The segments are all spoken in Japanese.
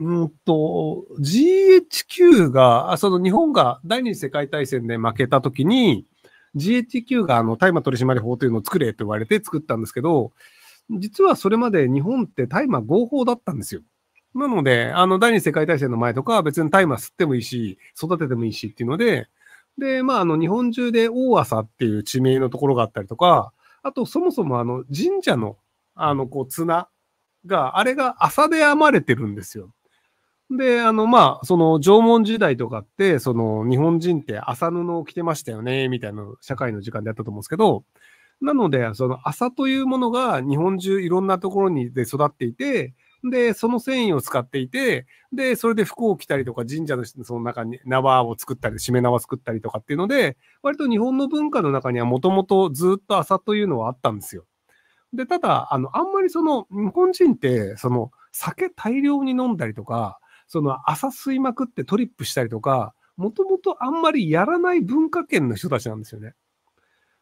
うんと、GHQ が、その日本が第二次世界大戦で負けたときに、GHQ があの大麻取締法というのを作れと言われて作ったんですけど、実はそれまで日本って大麻合法だったんですよ。なので、あの、第二次世界大戦の前とかは別に大麻吸ってもいいし、育ててもいいしっていうので、で、まあ、あの、日本中で大麻っていう地名のところがあったりとか、あと、そもそもあの、神社の、あの、こう、綱が、あれが麻で編まれてるんですよ。で、あの、まあ、その縄文時代とかって、その日本人って麻布を着てましたよね、みたいな社会の時間であったと思うんですけど、なので、その麻というものが日本中いろんなところにで育っていて、で、その繊維を使っていて、で、それで服を着たりとか、神社のその中に縄を作ったり、締め縄を作ったりとかっていうので、割と日本の文化の中にはもともとずっと麻というのはあったんですよ。で、ただ、あの、あんまりその、日本人って、その、酒大量に飲んだりとか、その朝吸いまくってトリップしたりとか、もともとあんまりやらない文化圏の人たちなんですよね。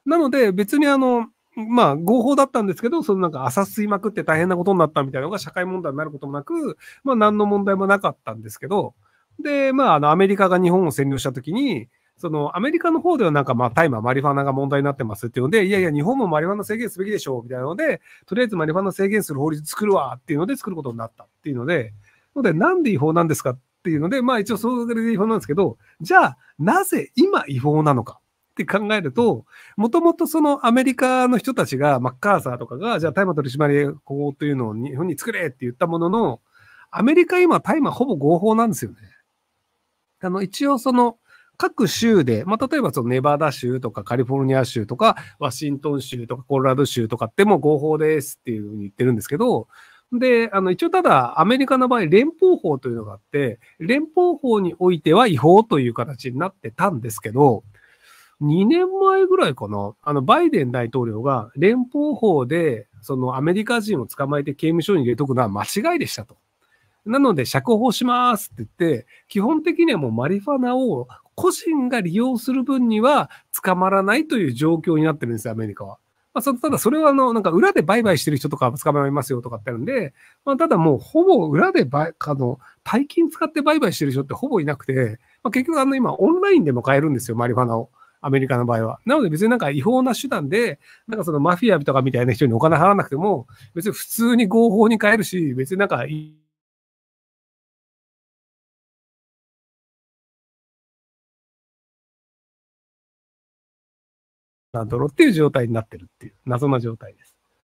なので別にあの、まあ合法だったんですけど、そのなんか朝吸いまくって大変なことになったみたいなのが社会問題になることもなく、まあ何の問題もなかったんですけど、で、まああのアメリカが日本を占領した時に、そのアメリカの方ではなんかまあ大麻、マリファナが問題になってますっていうので、いやいや、日本もマリファナ制限すべきでしょうみたいなので、とりあえずマリファナ制限する法律作るわっていうので作ることになったっていうので、ので、なんで違法なんですかっていうので、まあ一応それで違法なんですけど、じゃあ、なぜ今違法なのかって考えると、もともとそのアメリカの人たちが、マッカーサーとかが、じゃあ大麻取締法というのを日本に作れって言ったものの、アメリカ今大麻ほぼ合法なんですよね。あの、一応その、各州で、まあ、例えばネバダ州とかカリフォルニア州とかワシントン州とかコロラド州とかってもう合法ですっていうふうに言ってるんですけど、で、あの、一応ただ、アメリカの場合、連邦法というのがあって、連邦法においては違法という形になってたんですけど、2年前ぐらいかな、あの、バイデン大統領が連邦法で、そのアメリカ人を捕まえて刑務所に入れとくのは間違いでしたと。なので、釈放しますって言って、基本的にはもうマリファナを個人が利用する分には捕まらないという状況になってるんですよ、アメリカは。まあ、ただそれはあの、なんか裏で売買してる人とか捕まえますよとかってあるんで、まあ、ただもうほぼ裏でば、あの、大金使って売買してる人ってほぼいなくて、まあ、結局あの今オンラインでも買えるんですよ、マリファナを。アメリカの場合は。なので別になんか違法な手段で、なんかそのマフィアとかみたいな人にお金払わなくても、別に普通に合法に買えるし、別になんかなっていう状態になってるっていう謎な状態です。